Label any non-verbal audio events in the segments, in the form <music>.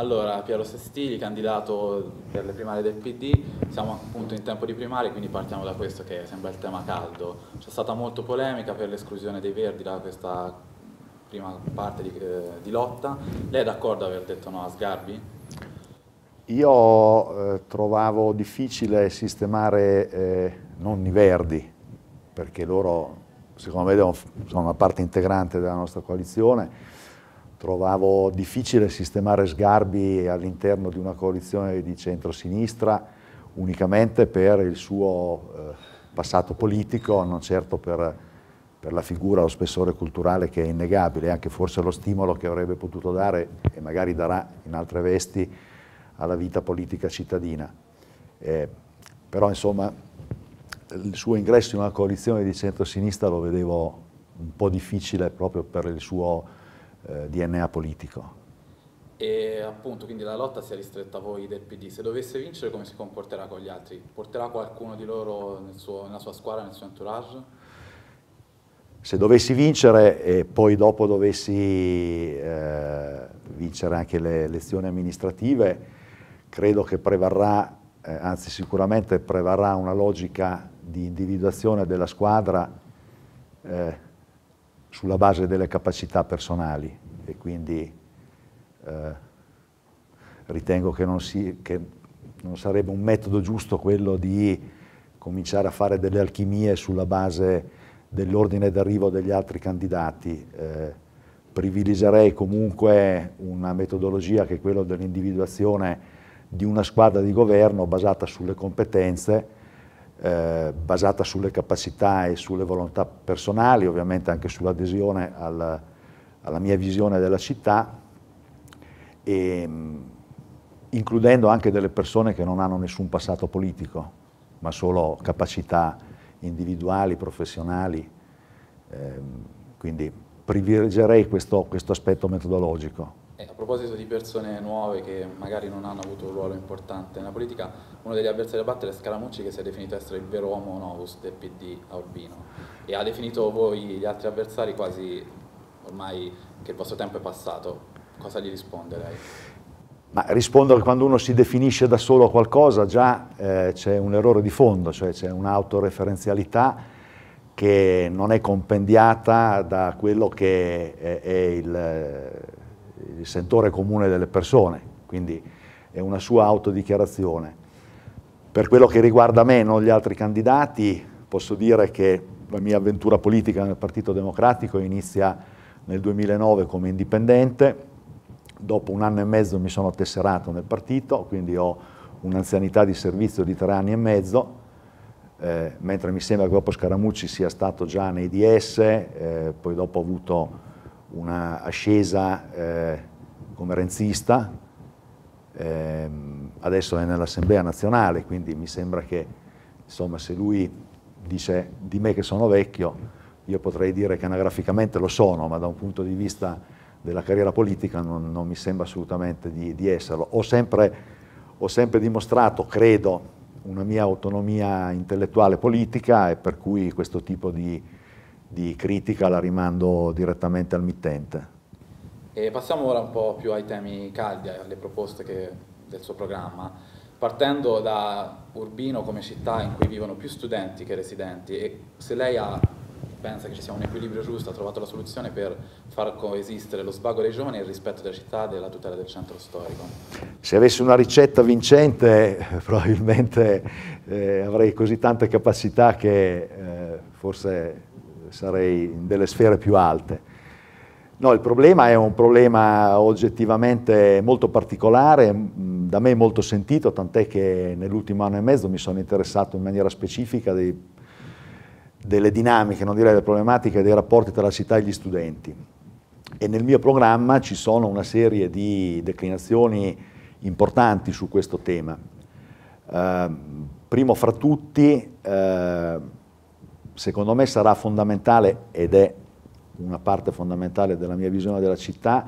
Allora, Piero Sestili, candidato per le primarie del PD, siamo appunto in tempo di primarie, quindi partiamo da questo che sembra il tema caldo. C'è stata molto polemica per l'esclusione dei Verdi da questa prima parte di, eh, di lotta. Lei è d'accordo aver detto no a Sgarbi? Io eh, trovavo difficile sistemare eh, non i Verdi, perché loro secondo me sono una parte integrante della nostra coalizione, Trovavo difficile sistemare sgarbi all'interno di una coalizione di centrosinistra unicamente per il suo eh, passato politico, non certo per, per la figura, lo spessore culturale che è innegabile, anche forse lo stimolo che avrebbe potuto dare e magari darà in altre vesti alla vita politica cittadina. Eh, però insomma il suo ingresso in una coalizione di centrosinistra lo vedevo un po' difficile proprio per il suo eh, DNA politico. E appunto, quindi la lotta si è ristretta a voi del PD. Se dovesse vincere, come si comporterà con gli altri? Porterà qualcuno di loro nel suo, nella sua squadra, nel suo entourage? Se dovessi vincere e poi dopo dovessi eh, vincere anche le elezioni amministrative, credo che prevarrà, eh, anzi sicuramente prevarrà una logica di individuazione della squadra eh, sulla base delle capacità personali e quindi eh, ritengo che non, si, che non, sarebbe un metodo giusto quello di cominciare a fare delle alchimie sulla base dell'ordine d'arrivo degli altri candidati. Eh, privilegerei comunque una metodologia che è quella dell'individuazione di una squadra di governo basata sulle competenze eh, basata sulle capacità e sulle volontà personali, ovviamente anche sull'adesione al, alla mia visione della città, e, mm, includendo anche delle persone che non hanno nessun passato politico, ma solo capacità individuali, professionali. Eh, quindi privilegerei questo, questo aspetto metodologico. E eh, a proposito di persone nuove che magari non hanno avuto un ruolo importante nella politica, uno degli avversari da battere è Scaramucci che si è definito essere il vero uomo novus del PD a Urbino e ha definito voi gli altri avversari quasi ormai che il vostro tempo è passato. Cosa gli risponde lei? Ma rispondo che quando uno si definisce da solo a qualcosa già eh, c'è un errore di fondo, cioè c'è un'autoreferenzialità che non è compendiata da quello che è, è il il sentore comune delle persone, quindi è una sua autodichiarazione. Per quello che riguarda me, non gli altri candidati, posso dire che la mia avventura politica nel Partito Democratico inizia nel 2009 come indipendente, dopo un anno e mezzo mi sono tesserato nel partito, quindi ho un'anzianità di servizio di tre anni e mezzo, eh, mentre mi sembra che dopo Scaramucci sia stato già nei DS, eh, poi dopo ho avuto una ascesa eh, come renzista, ehm, adesso è nell'Assemblea nazionale, quindi mi sembra che insomma, se lui dice di me che sono vecchio, io potrei dire che anagraficamente lo sono, ma da un punto di vista della carriera politica non, non mi sembra assolutamente di, di esserlo. Ho sempre, ho sempre, dimostrato, credo, una mia autonomia intellettuale politica e per cui questo tipo di, di critica la rimando direttamente al mittente. E passiamo ora un po' più ai temi caldi, alle proposte che, del suo programma, partendo da Urbino come città in cui vivono più studenti che residenti e se lei ha, pensa che ci sia un equilibrio giusto, ha trovato la soluzione per far coesistere lo svago dei giovani e il rispetto della città e della tutela del centro storico. Se avessi una ricetta vincente <laughs> probabilmente eh, avrei così tante capacità che eh, forse sarei in delle sfere più alte. No, il problema è un problema oggettivamente molto particolare, da me molto sentito, tant'è che nell'ultimo anno e mezzo mi sono interessato in maniera specifica dei, delle dinamiche, non direi delle problematiche, dei rapporti tra la città e gli studenti. E nel mio programma ci sono una serie di declinazioni importanti su questo tema. Eh, primo fra tutti, eh, secondo me sarà fondamentale ed è una parte fondamentale della mia visione della città,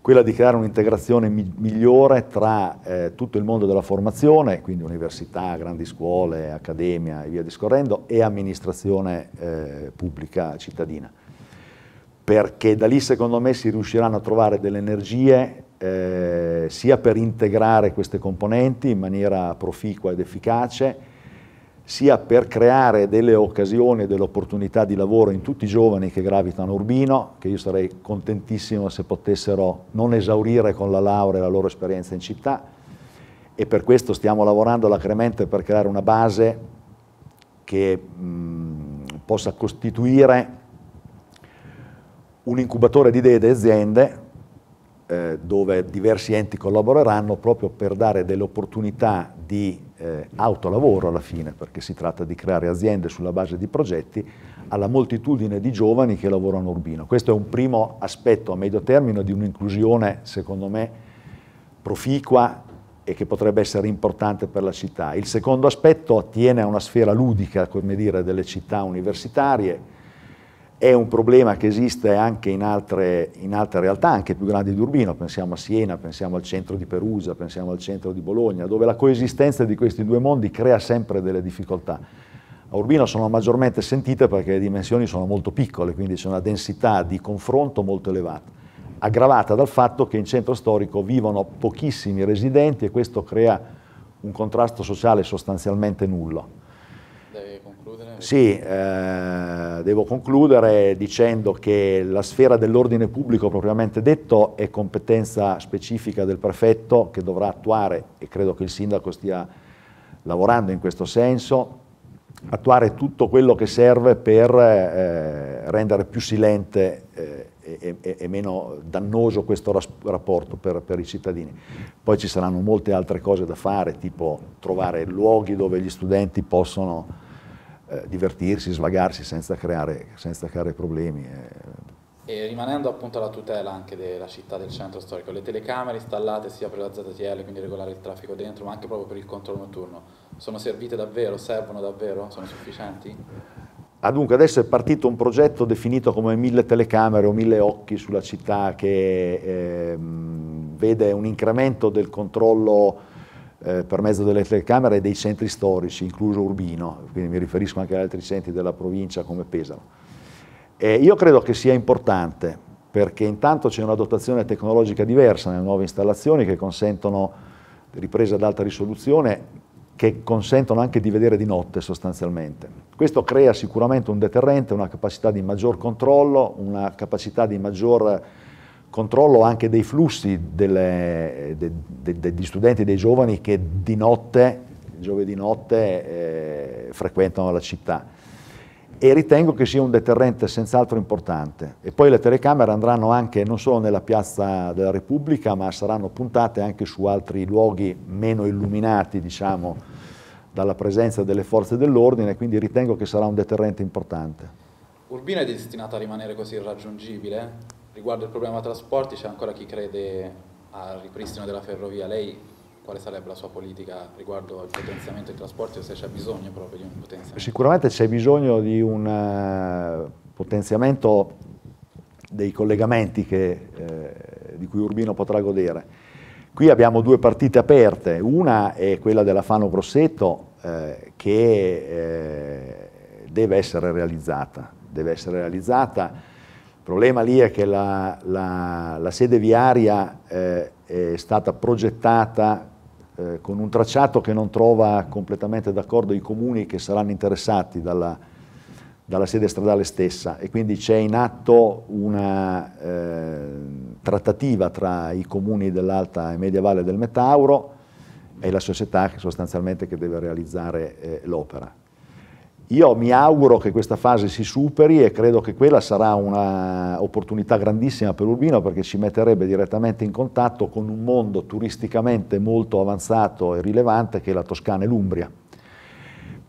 quella di creare un'integrazione mi migliore tra eh, tutto il mondo della formazione, quindi università, grandi scuole, accademia e via discorrendo, e amministrazione eh, pubblica cittadina. Perché da lì secondo me si riusciranno a trovare delle energie eh, sia per integrare queste componenti in maniera proficua ed efficace, sia per creare delle occasioni, e delle opportunità di lavoro in tutti i giovani che gravitano urbino, che io sarei contentissimo se potessero non esaurire con la laurea la loro esperienza in città e per questo stiamo lavorando alacremente per creare una base che mh, possa costituire un incubatore di idee di aziende eh, dove diversi enti collaboreranno proprio per dare delle opportunità di eh, autolavoro alla fine, perché si tratta di creare aziende sulla base di progetti, alla moltitudine di giovani che lavorano urbino. Questo è un primo aspetto a medio termine di un'inclusione, secondo me, proficua e che potrebbe essere importante per la città. Il secondo aspetto attiene a una sfera ludica, come dire, delle città universitarie, è un problema che esiste anche in altre, in altre, realtà, anche più grandi di Urbino, pensiamo a Siena, pensiamo al centro di Perugia, pensiamo al centro di Bologna, dove la coesistenza di questi due mondi crea sempre delle difficoltà. A Urbino sono maggiormente sentite perché le dimensioni sono molto piccole, quindi c'è una densità di confronto molto elevata, aggravata dal fatto che in centro storico vivono pochissimi residenti e questo crea un contrasto sociale sostanzialmente nullo sì, eh, devo concludere dicendo che la sfera dell'ordine pubblico propriamente detto è competenza specifica del prefetto che dovrà attuare, e credo che il sindaco stia lavorando in questo senso, attuare tutto quello che serve per eh, rendere più silente eh, e, e, e, meno dannoso questo rapporto per, per, i cittadini. Poi ci saranno molte altre cose da fare, tipo trovare luoghi dove gli studenti possono eh, divertirsi, svagarsi senza creare, senza creare problemi. Eh. E rimanendo appunto alla tutela anche della città, del centro storico, le telecamere installate sia per la ZTL, quindi regolare il traffico dentro, ma anche proprio per il controllo notturno, sono servite davvero? Servono davvero? Sono sufficienti? Adunque, ah, adesso è partito un progetto definito come mille telecamere o mille occhi sulla città che eh, vede un incremento del controllo eh, per mezzo delle telecamere e dei centri storici, incluso Urbino, quindi mi riferisco anche ad altri centri della provincia come Pesaro. E io credo che sia importante perché intanto c'è una dotazione tecnologica diversa nelle nuove installazioni che consentono riprese ad alta risoluzione, che consentono anche di vedere di notte sostanzialmente. Questo crea sicuramente un deterrente, una capacità di maggior controllo, una capacità di maggior controllo anche dei flussi delle, de, de, de, degli studenti, dei giovani che di notte, giovedì notte, eh, frequentano la città. E ritengo che sia un deterrente senz'altro importante. E poi le telecamere andranno anche non solo nella piazza della Repubblica, ma saranno puntate anche su altri luoghi meno illuminati, diciamo, dalla presenza delle forze dell'ordine, quindi ritengo che sarà un deterrente importante. Urbina è destinata a rimanere così irraggiungibile? Riguardo il problema trasporti c'è ancora chi crede al ripristino della ferrovia. Lei quale sarebbe la sua politica riguardo al potenziamento dei trasporti o se c'è bisogno proprio di un potenziamento? Sicuramente c'è bisogno di un eh, potenziamento dei collegamenti che, eh, di cui Urbino potrà godere. Qui abbiamo due partite aperte, una è quella della Fano Grosseto eh, che eh, deve essere realizzata, deve essere realizzata il problema lì è che la, la, la sede viaria eh, è stata progettata eh, con un tracciato che non trova completamente d'accordo i comuni che saranno interessati dalla, dalla sede stradale stessa e quindi c'è in atto una eh, trattativa tra i comuni dell'Alta e Media Valle del Metauro e la società che sostanzialmente che deve realizzare eh, l'opera. Io mi auguro che questa fase si superi e credo che quella sarà un'opportunità grandissima per Urbino perché ci metterebbe direttamente in contatto con un mondo turisticamente molto avanzato e rilevante che è la Toscana e l'Umbria.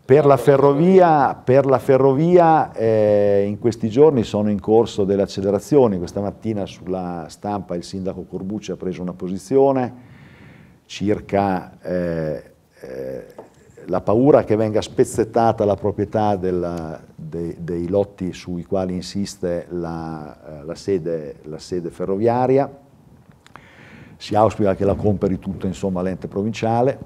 Per la ferrovia, per la ferrovia eh, in questi giorni sono in corso delle accelerazioni, questa mattina sulla stampa il sindaco Corbucci ha preso una posizione circa eh, eh, la paura che venga spezzettata la proprietà della, de, dei lotti sui quali insiste la, eh, la, sede, la, sede, ferroviaria, si auspica che la comperi tutta l'ente provinciale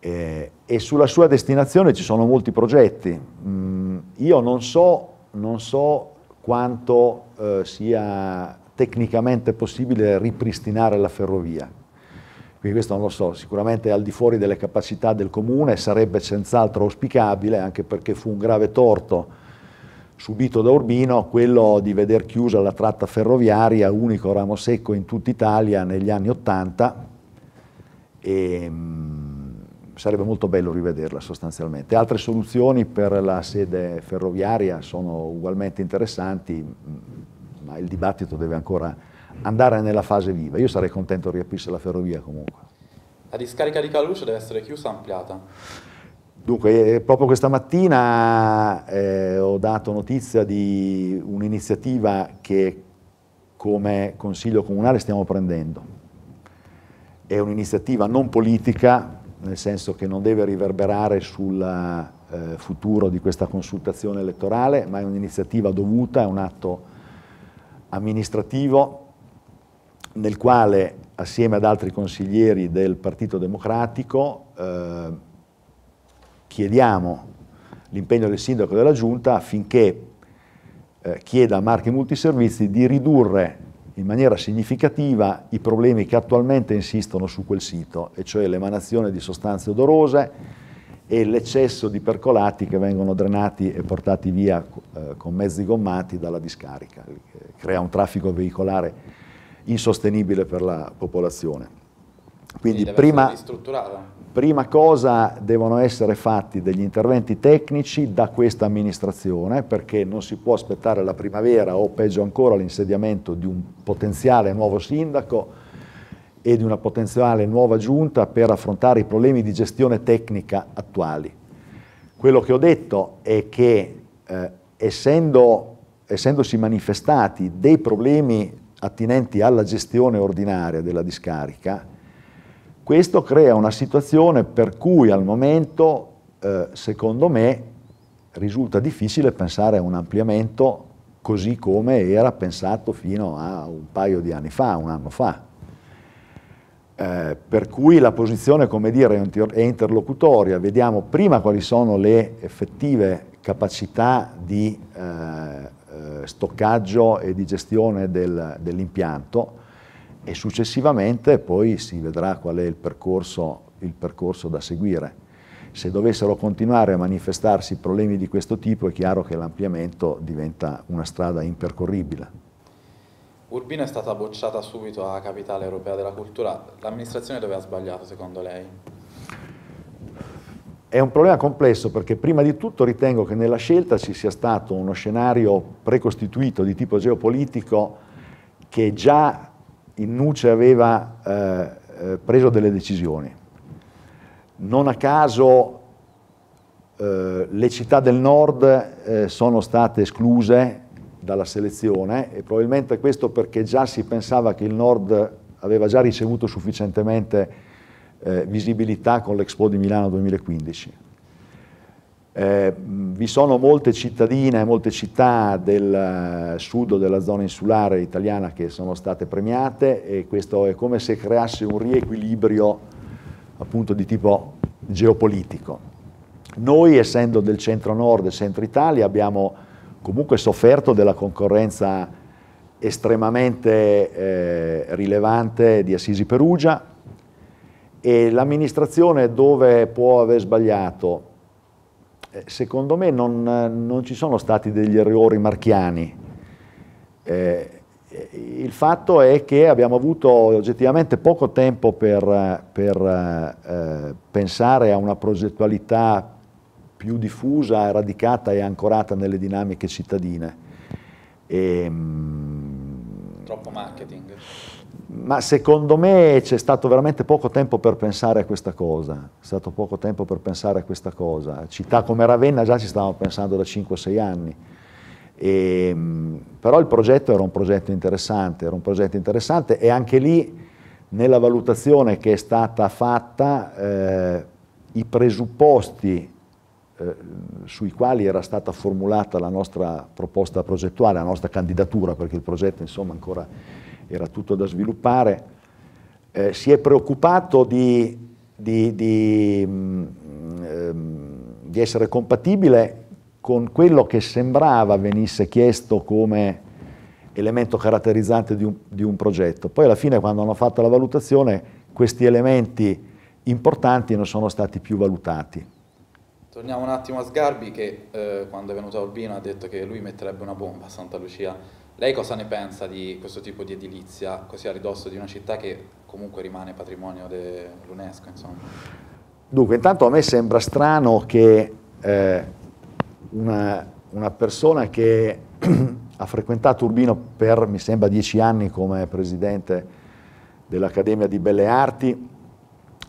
eh, e sulla sua destinazione ci sono molti progetti. Mm, io non so, non so quanto eh, sia tecnicamente possibile ripristinare la ferrovia quindi questo non lo so, sicuramente al di fuori delle capacità del comune, sarebbe senz'altro auspicabile, anche perché fu un grave torto subito da Urbino, quello di veder chiusa la tratta ferroviaria, unico ramo secco in tutta Italia negli anni Ottanta, e ehm, sarebbe molto bello rivederla sostanzialmente. Altre soluzioni per la sede ferroviaria sono ugualmente interessanti, ma il dibattito deve ancora andare nella fase viva. Io sarei contento di riaprirsi la ferrovia comunque. La discarica di Caluce deve essere chiusa o ampliata. Dunque, eh, proprio questa mattina eh, ho dato notizia di un'iniziativa che come Consiglio Comunale stiamo prendendo. È un'iniziativa non politica, nel senso che non deve riverberare sul eh, futuro di questa consultazione elettorale, ma è un'iniziativa dovuta, è un atto amministrativo nel quale assieme ad altri consiglieri del Partito Democratico eh, chiediamo l'impegno del sindaco e della giunta affinché eh, chieda a Marche Multiservizi di ridurre in maniera significativa i problemi che attualmente insistono su quel sito, e cioè l'emanazione di sostanze odorose e l'eccesso di percolati che vengono drenati e portati via eh, con mezzi gommati dalla discarica, crea un traffico veicolare insostenibile per la popolazione. Quindi, Quindi prima, prima cosa devono essere fatti degli interventi tecnici da questa amministrazione perché non si può aspettare la primavera o peggio ancora l'insediamento di un potenziale nuovo sindaco e di una potenziale nuova giunta per affrontare i problemi di gestione tecnica attuali. Quello che ho detto è che eh, essendo, essendosi manifestati dei problemi attinenti alla gestione ordinaria della discarica, questo crea una situazione per cui al momento, eh, secondo me, risulta difficile pensare a un ampliamento così come era pensato fino a un paio di anni fa, un anno fa. Eh, per cui la posizione, come dire, è interlocutoria, vediamo prima quali sono le effettive capacità di eh, stoccaggio e di gestione del, dell'impianto e successivamente poi si vedrà qual è il percorso, il percorso da seguire. Se dovessero continuare a manifestarsi problemi di questo tipo è chiaro che l'ampliamento diventa una strada impercorribile. Urbina è stata bocciata subito a Capitale Europea della Cultura, l'amministrazione dove ha sbagliato secondo lei? È un problema complesso perché prima di tutto ritengo che nella scelta ci sia stato uno scenario precostituito di tipo geopolitico che già in Nuce aveva eh, eh, preso delle decisioni. Non a caso eh, le città del nord eh, sono state escluse dalla selezione e probabilmente questo perché già si pensava che il nord aveva già ricevuto sufficientemente eh, visibilità con l'Expo di Milano 2015. Eh, vi sono molte cittadine e molte città del eh, sud della zona insulare italiana che sono state premiate e questo è come se creasse un riequilibrio appunto di tipo geopolitico. Noi essendo del centro nord e centro Italia abbiamo comunque sofferto della concorrenza estremamente eh, rilevante di Assisi Perugia, e l'amministrazione dove può aver sbagliato? Eh, secondo me non, non ci sono stati degli errori marchiani. Eh, il fatto è che abbiamo avuto oggettivamente poco tempo per, per eh, pensare a una progettualità più diffusa, radicata e ancorata nelle dinamiche cittadine. E, ehm, Troppo marketing. Ma secondo me c'è stato veramente poco tempo per pensare a questa cosa. È stato poco tempo per pensare a questa cosa. Città come Ravenna già ci stavamo pensando da 5-6 anni. E, ehm, però il progetto era un progetto interessante, era un progetto interessante e anche lì nella valutazione che è stata fatta eh, i presupposti eh, sui quali era stata formulata la nostra proposta progettuale, la nostra candidatura, perché il progetto insomma ancora era tutto da sviluppare, eh, si è preoccupato di, di, di, mh, mm, ehm, di essere compatibile con quello che sembrava venisse chiesto come elemento caratterizzante di un, di un, progetto. Poi alla fine quando hanno fatto la valutazione questi elementi importanti non sono stati più valutati. Torniamo un attimo a Sgarbi che eh, quando è venuto a Urbino ha detto che lui metterebbe una bomba a Santa Lucia. Lei cosa ne pensa di questo tipo di edilizia così a ridosso di una città che comunque rimane patrimonio dell'UNESCO? Dunque, intanto a me sembra strano che eh, una, una persona che <clears throat> ha frequentato Urbino per, mi sembra, dieci anni come presidente dell'Accademia di Belle Arti,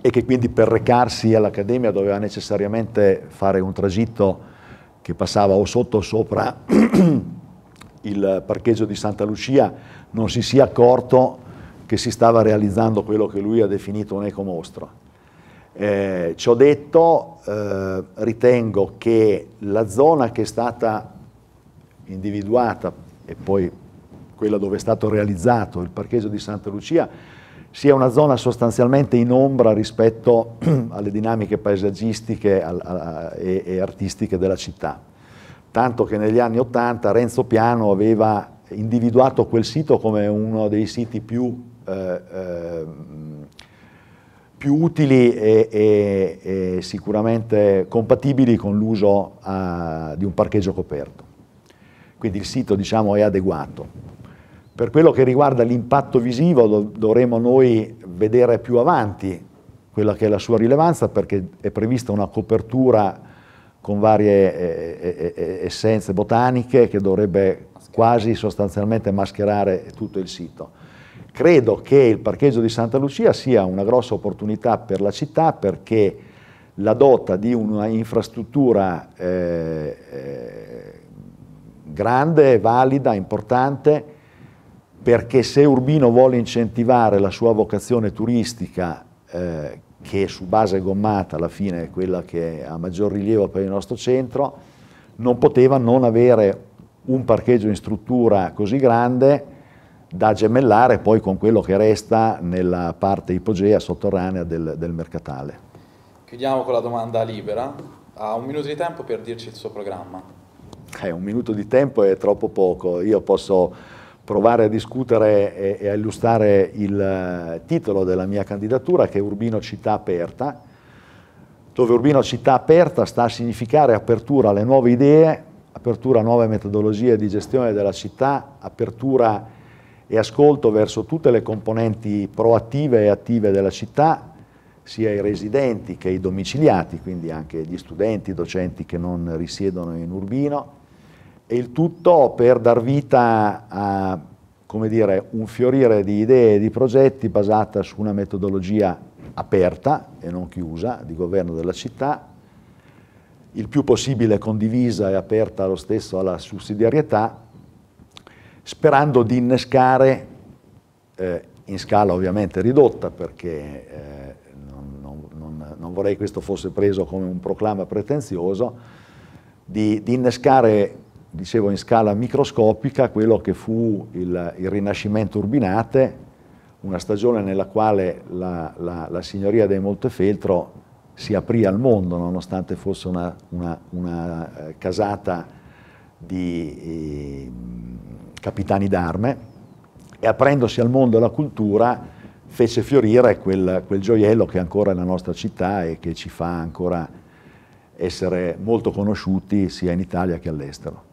e che quindi per recarsi all'Accademia doveva necessariamente fare un tragitto che passava o sotto o sopra <clears throat> il parcheggio di Santa Lucia, non si sia accorto che si stava realizzando quello che lui ha definito un ecomostro. Eh, ciò detto, eh, ritengo che la zona che è stata individuata e poi quella dove è stato realizzato il parcheggio di Santa Lucia sia una zona sostanzialmente in ombra rispetto <clears throat> alle dinamiche paesaggistiche e artistiche della città. Tanto che negli anni Ottanta Renzo Piano aveva individuato quel sito come uno dei siti più, eh, eh, più utili e, e, e, sicuramente compatibili con l'uso ah, di un parcheggio coperto. Quindi il sito diciamo, è adeguato. Per quello che riguarda l'impatto visivo do dovremo noi vedere più avanti quella che è la sua rilevanza perché è prevista una copertura con varie eh, eh, eh, eh, essenze botaniche che dovrebbe quasi sostanzialmente mascherare tutto il sito. Credo che il parcheggio di Santa Lucia sia una grossa opportunità per la città perché la dota di una infrastruttura eh, eh, grande, valida, importante, perché se Urbino vuole incentivare la sua vocazione turistica, eh, che su base gommata alla fine è quella che ha maggior rilievo per il nostro centro, non poteva non avere un parcheggio in struttura così grande da gemellare poi con quello che resta nella parte ipogea sotterranea del, del mercatale. Chiudiamo con la domanda libera. Ha un minuto di tempo per dirci il suo programma. Eh, un minuto di tempo è troppo poco. Io posso provare a discutere e, e a illustrare il eh, titolo della mia candidatura che è Urbino Città Aperta, dove Urbino Città Aperta sta a significare apertura alle nuove idee, apertura a nuove metodologie di gestione della città, apertura e ascolto verso tutte le componenti proattive e attive della città, sia i residenti che i domiciliati, quindi anche gli studenti, i docenti che non risiedono in Urbino, e il tutto per dar vita a dire, un fiorire di idee e di progetti basata su una metodologia aperta e non chiusa di governo della città, il più possibile condivisa e aperta allo stesso alla sussidiarietà, sperando di innescare, eh, in scala ovviamente ridotta, perché eh, non, non, non, vorrei questo fosse preso come un proclama pretenzioso, di, di innescare dicevo in scala microscopica quello che fu il, il Rinascimento Urbinate, una stagione nella quale la, la, la, signoria dei Montefeltro si aprì al mondo, nonostante fosse una, una, una eh, casata di eh, capitani d'arme, e aprendosi al mondo e alla cultura fece fiorire quel, quel gioiello che ancora è la nostra città e che ci fa ancora essere molto conosciuti sia in Italia che all'estero.